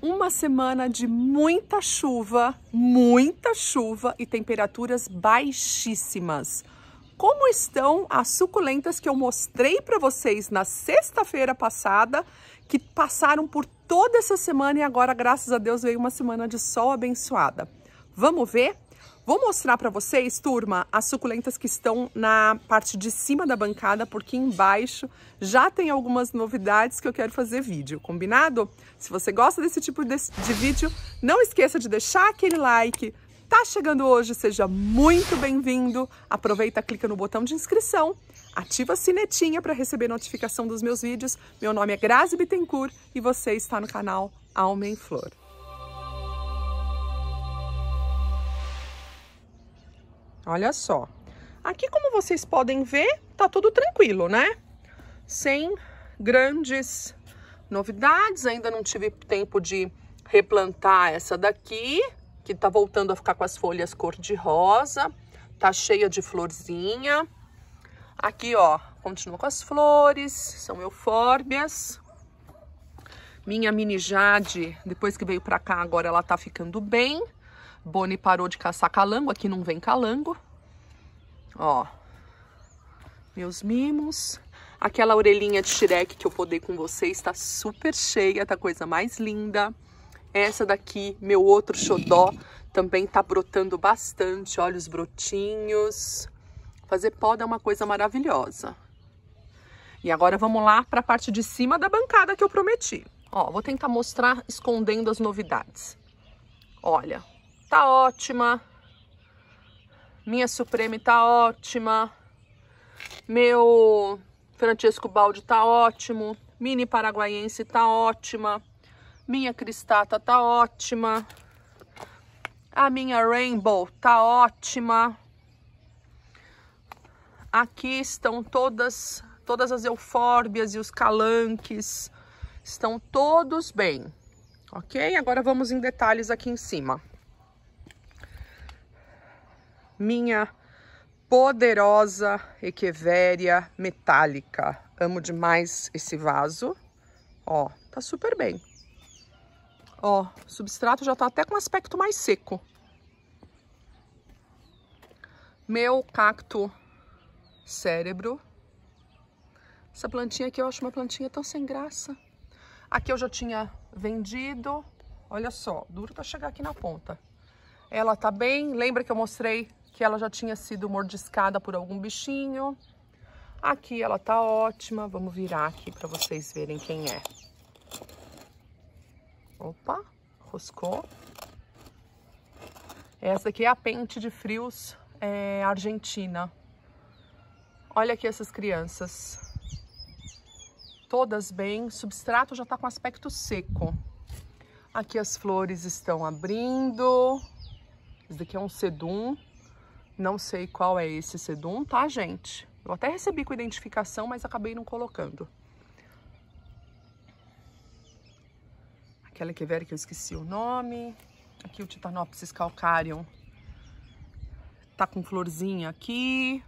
uma semana de muita chuva, muita chuva e temperaturas baixíssimas. Como estão as suculentas que eu mostrei para vocês na sexta-feira passada, que passaram por toda essa semana e agora, graças a Deus, veio uma semana de sol abençoada. Vamos ver? Vou mostrar para vocês, turma, as suculentas que estão na parte de cima da bancada, porque embaixo já tem algumas novidades que eu quero fazer vídeo, combinado? Se você gosta desse tipo de, de vídeo, não esqueça de deixar aquele like, tá chegando hoje, seja muito bem-vindo. Aproveita, clica no botão de inscrição, ativa a sinetinha para receber notificação dos meus vídeos. Meu nome é Grazi Bittencourt e você está no canal Alma em Flor. Olha só. Aqui, como vocês podem ver, tá tudo tranquilo, né? Sem grandes novidades. Ainda não tive tempo de replantar essa daqui, que tá voltando a ficar com as folhas cor-de-rosa. Tá cheia de florzinha. Aqui, ó, continua com as flores, são eufórbias. Minha mini Jade, depois que veio pra cá, agora ela tá ficando bem. Boni parou de caçar calango, aqui não vem calango. Ó. Meus mimos. Aquela orelhinha de Shrek que eu podei com vocês tá super cheia, tá coisa mais linda. Essa daqui, meu outro xodó, também tá brotando bastante. Olha os brotinhos. Fazer poda é uma coisa maravilhosa. E agora vamos lá para a parte de cima da bancada que eu prometi. Ó, vou tentar mostrar escondendo as novidades. Olha, tá ótima. Minha Supreme tá ótima. Meu Francesco Balde tá ótimo. Mini Paraguaiense tá ótima. Minha Cristata tá ótima. A minha Rainbow tá ótima. Aqui estão todas, todas as eufórbias e os calanques. Estão todos bem, ok? Agora vamos em detalhes aqui em cima minha poderosa Echeveria metálica. Amo demais esse vaso. Ó, tá super bem. Ó, o substrato já tá até com aspecto mais seco. Meu cacto cérebro. Essa plantinha aqui eu acho uma plantinha tão sem graça. Aqui eu já tinha vendido. Olha só, duro pra chegar aqui na ponta. Ela tá bem. Lembra que eu mostrei que ela já tinha sido mordiscada por algum bichinho. Aqui ela tá ótima. Vamos virar aqui para vocês verem quem é. Opa, roscou. Essa aqui é a pente de frios é, argentina. Olha aqui essas crianças. Todas bem. substrato já tá com aspecto seco. Aqui as flores estão abrindo. Esse daqui é um sedum. Não sei qual é esse sedum, tá, gente? Eu até recebi com identificação, mas acabei não colocando. Aquela Echeveria que eu esqueci o nome. Aqui o Titanopsis calcarium. Tá com florzinha aqui.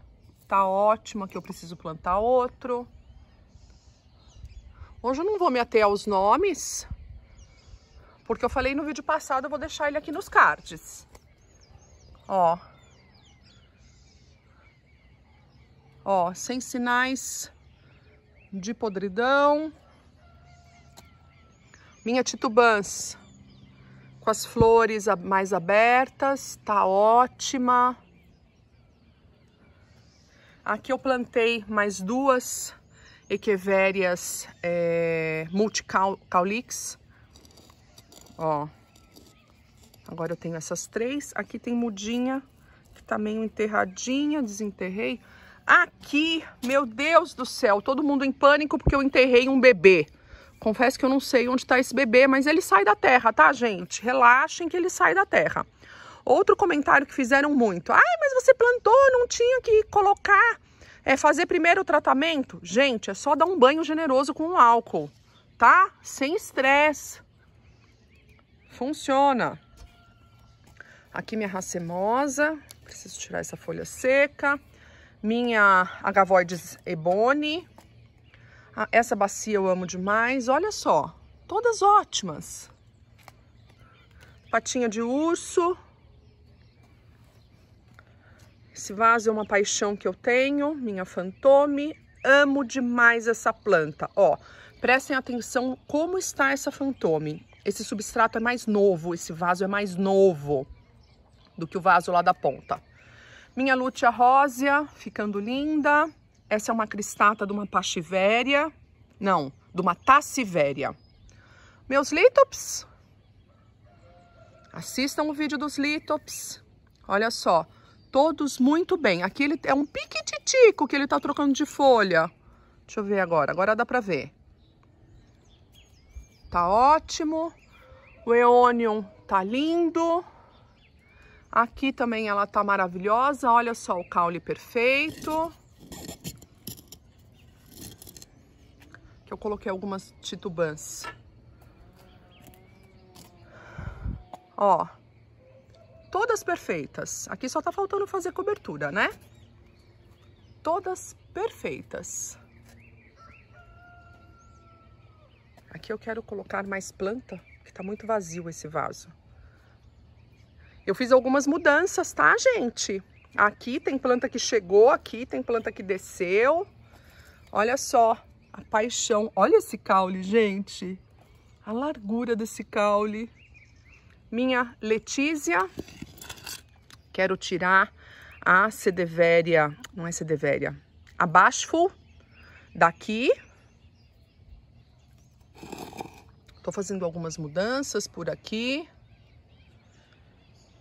Tá ótimo, que eu preciso plantar outro. Hoje eu não vou me ater aos nomes, porque eu falei no vídeo passado, eu vou deixar ele aqui nos cards. Ó, Ó, sem sinais de podridão. Minha titubans com as flores mais abertas, tá ótima. Aqui eu plantei mais duas Equeverias é, multicaulix. Ó, agora eu tenho essas três. Aqui tem mudinha, que tá meio enterradinha, desenterrei. Aqui, meu Deus do céu, todo mundo em pânico porque eu enterrei um bebê. Confesso que eu não sei onde está esse bebê, mas ele sai da terra, tá, gente? Relaxem que ele sai da terra. Outro comentário que fizeram muito. Ai, mas você plantou, não tinha que colocar, é fazer primeiro o tratamento. Gente, é só dar um banho generoso com álcool, tá? Sem estresse. Funciona. Aqui minha racemosa. Preciso tirar essa folha seca. Minha Agavoides Ebony. Ah, essa bacia eu amo demais. Olha só, todas ótimas. Patinha de urso. Esse vaso é uma paixão que eu tenho, minha fantome. Amo demais essa planta. Ó, prestem atenção como está essa fantome. Esse substrato é mais novo, esse vaso é mais novo do que o vaso lá da ponta. Minha lútea rósea, ficando linda. Essa é uma cristata de uma pachivéria. Não, de uma tassivéria. Meus lítops. Assistam o vídeo dos lítops. Olha só. Todos muito bem. Aqui ele é um piquititico que ele tá trocando de folha. Deixa eu ver agora. Agora dá pra ver. Tá ótimo. O Eonium tá lindo. Aqui também ela tá maravilhosa. Olha só o caule perfeito. Que eu coloquei algumas titubãs. Ó. Todas perfeitas. Aqui só tá faltando fazer cobertura, né? Todas perfeitas. Aqui eu quero colocar mais planta, que tá muito vazio esse vaso. Eu fiz algumas mudanças, tá, gente? Aqui tem planta que chegou, aqui tem planta que desceu. Olha só, a paixão. Olha esse caule, gente. A largura desse caule. Minha Letícia, quero tirar a Sedeveria, não é Sedeveria, a Bashful daqui. Tô fazendo algumas mudanças por aqui.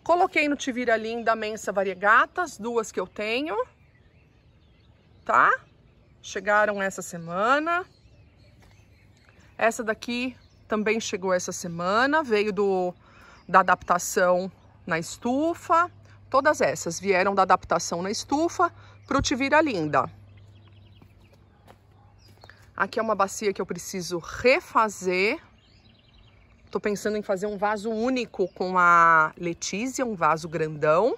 Coloquei no Tivira Linda Mensa Variegatas, duas que eu tenho, tá? Chegaram essa semana. Essa daqui também chegou essa semana, veio do da adaptação na estufa. Todas essas vieram da adaptação na estufa para o Tivira Linda. Aqui é uma bacia que eu preciso refazer Tô pensando em fazer um vaso único com a Letícia, um vaso grandão.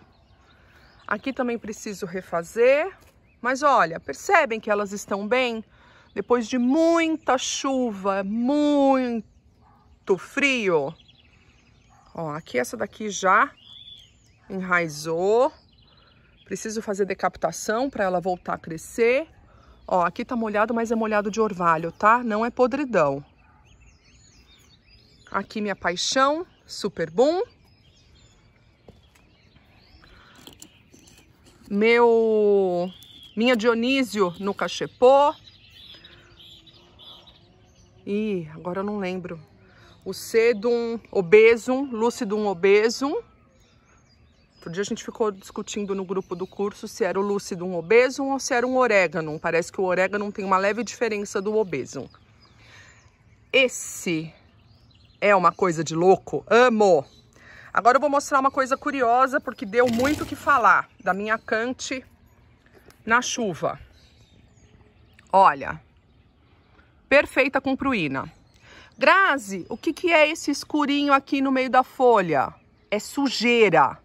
Aqui também preciso refazer. Mas olha, percebem que elas estão bem? Depois de muita chuva, muito frio. Ó, aqui essa daqui já enraizou. Preciso fazer decapitação para ela voltar a crescer. Ó, aqui tá molhado, mas é molhado de orvalho, tá? Não é podridão. Aqui minha paixão, super bom. Meu minha Dionísio no cachepô. E agora eu não lembro. O sedum obesum, lucidum obesum. Outro dia a gente ficou discutindo no grupo do curso se era o lucidum obesum ou se era um orégano. Parece que o orégano tem uma leve diferença do obesum. Esse é uma coisa de louco. Amo! Agora eu vou mostrar uma coisa curiosa, porque deu muito o que falar da minha cante na chuva. Olha, perfeita com pruína. Grazi, o que, que é esse escurinho aqui no meio da folha? É sujeira,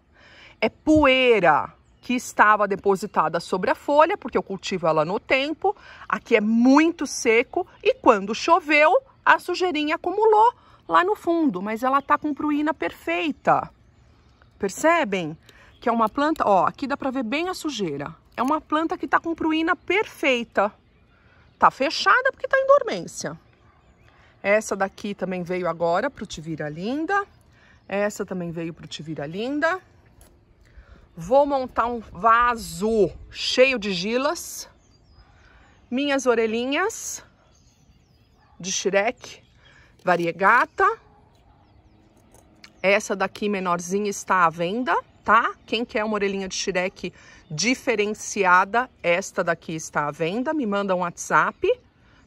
é poeira que estava depositada sobre a folha, porque eu cultivo ela no tempo. Aqui é muito seco e quando choveu, a sujeirinha acumulou lá no fundo, mas ela tá com pruína perfeita. Percebem? Que é uma planta, ó, aqui dá para ver bem a sujeira. É uma planta que tá com pruína perfeita. Tá fechada porque tá em dormência. Essa daqui também veio agora pro Tivira Linda. Essa também veio pro Tivira Linda. Vou montar um vaso cheio de gilas. Minhas orelhinhas de Shrek variegata. Essa daqui menorzinha está à venda, tá? Quem quer uma orelhinha de xireque diferenciada, esta daqui está à venda. Me manda um WhatsApp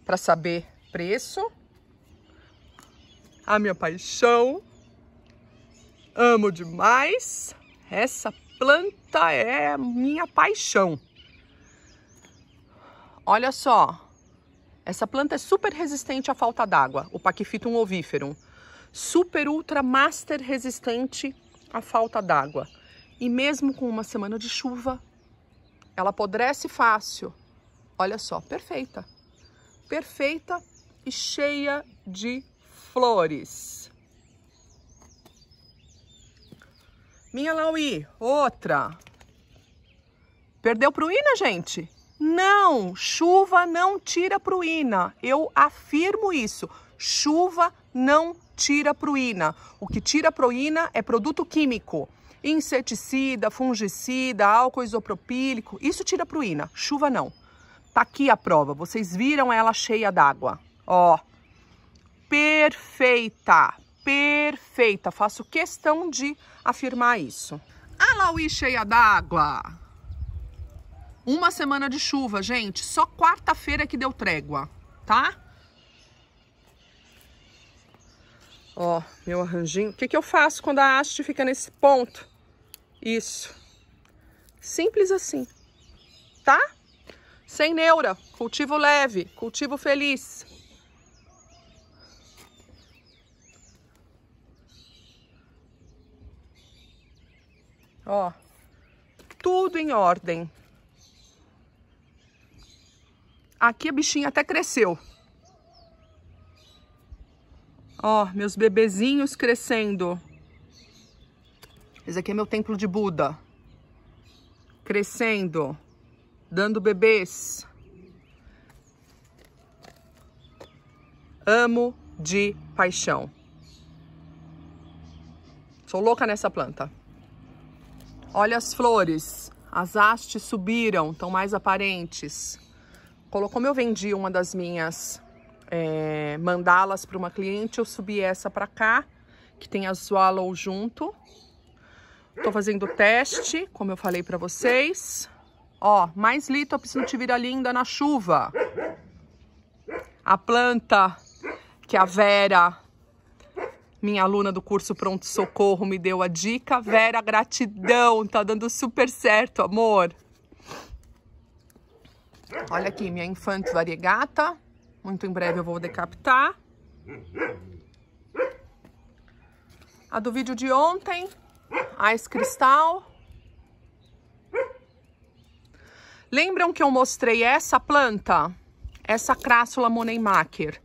para saber preço. A ah, minha paixão. Amo demais. Essa planta é minha paixão. Olha só, essa planta é super resistente à falta d'água, o Pachyphytum ovíferum, Super ultra master resistente à falta d'água. E mesmo com uma semana de chuva, ela apodrece fácil. Olha só, perfeita. Perfeita e cheia de flores. Minha Laui, outra. Perdeu pro Ina, gente? Não, chuva não tira pruína. Eu afirmo isso. Chuva não tira pruína. O que tira pruína é produto químico. Inseticida, fungicida, álcool isopropílico, isso tira pruína. Chuva não. Tá aqui a prova. Vocês viram ela cheia d'água. Ó. Perfeita. Perfeita. Faço questão de afirmar isso. A cheia d'água. Uma semana de chuva, gente. Só quarta-feira que deu trégua, tá? Ó, meu arranjinho. O que, que eu faço quando a haste fica nesse ponto? Isso. Simples assim, tá? Sem neura. Cultivo leve, cultivo feliz. Ó, tudo em ordem. Aqui a bichinha até cresceu. Ó, meus bebezinhos crescendo. Esse aqui é meu templo de Buda. Crescendo, dando bebês. Amo de paixão. Sou louca nessa planta. Olha as flores. As hastes subiram, estão mais aparentes colocou, como eu vendi uma das minhas é, mandalas para uma cliente, eu subi essa para cá, que tem a Swallow junto. Tô fazendo teste, como eu falei para vocês. Ó, mais litops não te vira linda na chuva. A planta que a Vera, minha aluna do curso Pronto Socorro, me deu a dica. Vera, gratidão, tá dando super certo, amor. Olha aqui, minha infante variegata. Muito em breve eu vou decapitar. A do vídeo de ontem, Ice Cristal. Lembram que eu mostrei essa planta? Essa crássula Moneymaker.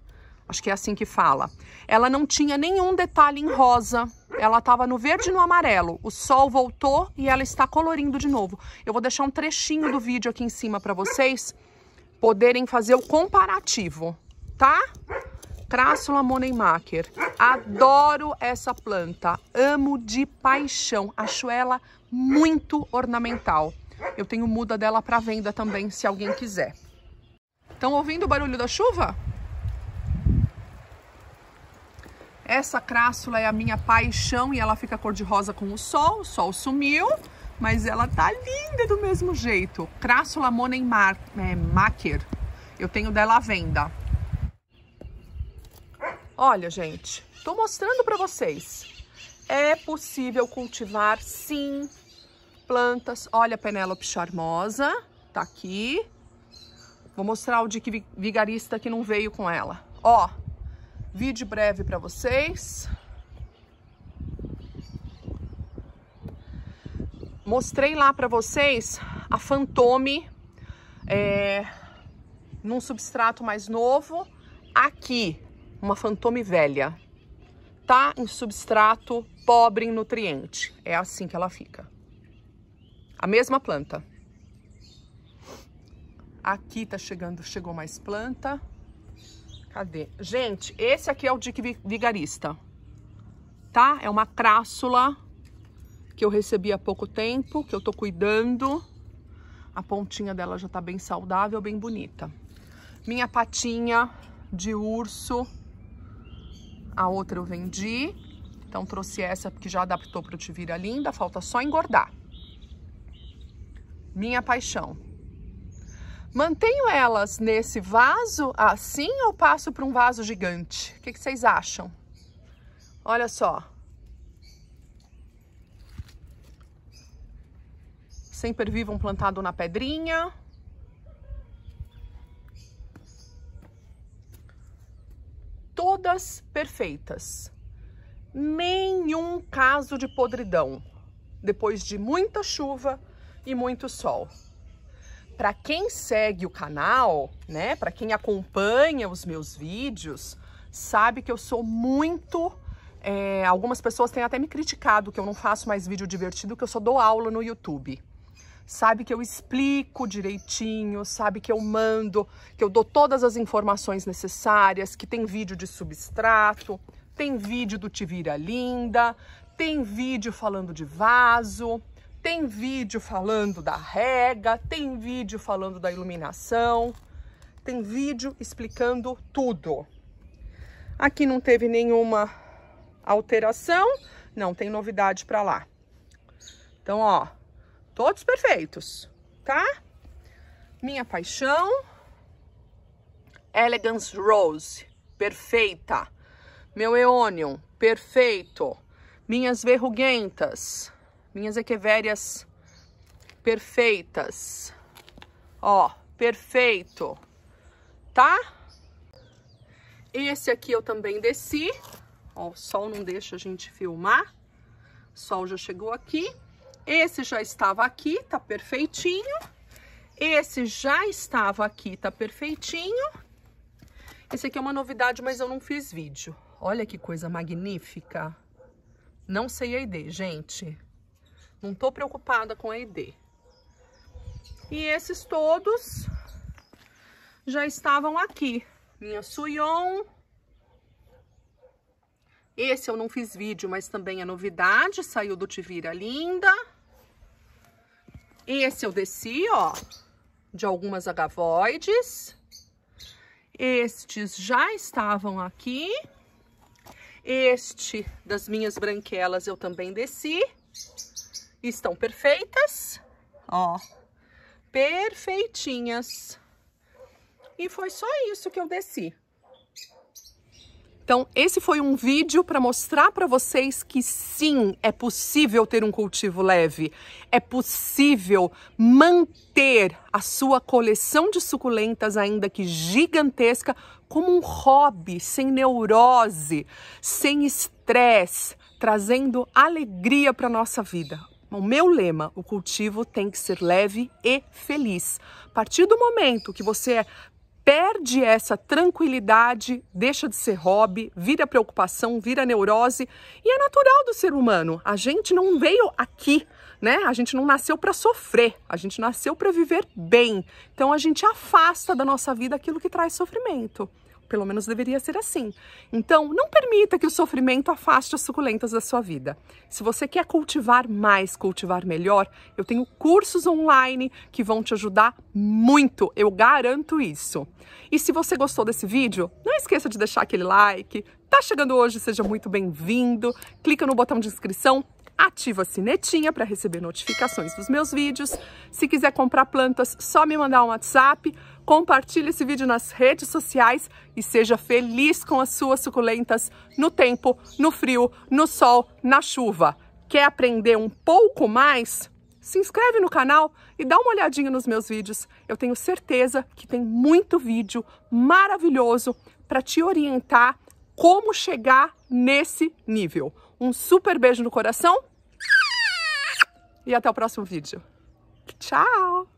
Acho que é assim que fala. Ela não tinha nenhum detalhe em rosa. Ela estava no verde e no amarelo. O sol voltou e ela está colorindo de novo. Eu vou deixar um trechinho do vídeo aqui em cima para vocês poderem fazer o comparativo, tá? Crassula Moneymaker. Adoro essa planta. Amo de paixão. Acho ela muito ornamental. Eu tenho muda dela para venda também, se alguém quiser. Estão ouvindo o barulho da chuva? Essa crássula é a minha paixão e ela fica cor de rosa com o sol. O sol sumiu, mas ela tá linda do mesmo jeito. Crássula Moneymar, é, Eu tenho dela à venda. Olha, gente, tô mostrando para vocês. É possível cultivar, sim, plantas. Olha a Penélope Charmosa, tá aqui. Vou mostrar o de que vigarista que não veio com ela. Ó, Vídeo breve para vocês. Mostrei lá para vocês a Fantome é, num substrato mais novo. Aqui, uma Fantome velha. Tá em substrato pobre em nutriente. É assim que ela fica. A mesma planta. Aqui tá chegando, chegou mais planta. Cadê? Gente, esse aqui é o Dick Vigarista, tá? É uma crássula que eu recebi há pouco tempo, que eu tô cuidando. A pontinha dela já tá bem saudável, bem bonita. Minha patinha de urso, a outra eu vendi. Então trouxe essa porque já adaptou para o Tivira Linda, falta só engordar. Minha paixão, Mantenho elas nesse vaso assim ou passo para um vaso gigante? O que, que vocês acham? Olha só. Sempre vivam plantado na pedrinha. Todas perfeitas. Nenhum caso de podridão. Depois de muita chuva e muito sol para quem segue o canal, né, para quem acompanha os meus vídeos, sabe que eu sou muito é, algumas pessoas têm até me criticado que eu não faço mais vídeo divertido, que eu só dou aula no YouTube. Sabe que eu explico direitinho, sabe que eu mando, que eu dou todas as informações necessárias, que tem vídeo de substrato, tem vídeo do Te Vira Linda, tem vídeo falando de vaso, tem vídeo falando da rega, tem vídeo falando da iluminação, tem vídeo explicando tudo. Aqui não teve nenhuma alteração, não tem novidade para lá. Então, ó, todos perfeitos, tá? Minha paixão, Elegance Rose, perfeita. Meu Eonium, perfeito. Minhas verruguentas, minhas equivérias perfeitas. Ó, perfeito. Tá? Esse aqui eu também desci. Ó, o sol não deixa a gente filmar. O sol já chegou aqui. Esse já estava aqui, tá perfeitinho. Esse já estava aqui, tá perfeitinho. Esse aqui é uma novidade, mas eu não fiz vídeo. Olha que coisa magnífica. Não sei a ideia, gente. Não tô preocupada com a ED. E esses todos já estavam aqui. Minha Suyon. Esse eu não fiz vídeo, mas também é novidade. Saiu do Tivira Linda. Esse eu desci, ó, de algumas agavoides. Estes já estavam aqui. Este das minhas branquelas eu também desci estão perfeitas, ó, perfeitinhas. E foi só isso que eu desci. Então, esse foi um vídeo para mostrar para vocês que sim, é possível ter um cultivo leve. É possível manter a sua coleção de suculentas, ainda que gigantesca, como um hobby, sem neurose, sem estresse, trazendo alegria para nossa vida. O meu lema, o cultivo tem que ser leve e feliz. A partir do momento que você perde essa tranquilidade, deixa de ser hobby, vira preocupação, vira neurose, e é natural do ser humano. A gente não veio aqui, né? A gente não nasceu para sofrer, a gente nasceu para viver bem. Então a gente afasta da nossa vida aquilo que traz sofrimento. Pelo menos deveria ser assim. Então, não permita que o sofrimento afaste as suculentas da sua vida. Se você quer cultivar mais, cultivar melhor, eu tenho cursos online que vão te ajudar muito, eu garanto isso. E se você gostou desse vídeo, não esqueça de deixar aquele like. Tá chegando hoje, seja muito bem-vindo. Clica no botão de inscrição ativa a sinetinha para receber notificações dos meus vídeos. Se quiser comprar plantas, só me mandar um WhatsApp. Compartilhe esse vídeo nas redes sociais e seja feliz com as suas suculentas no tempo, no frio, no sol, na chuva. Quer aprender um pouco mais? Se inscreve no canal e dá uma olhadinha nos meus vídeos. Eu tenho certeza que tem muito vídeo maravilhoso para te orientar como chegar nesse nível. Um super beijo no coração e até o próximo vídeo. Tchau!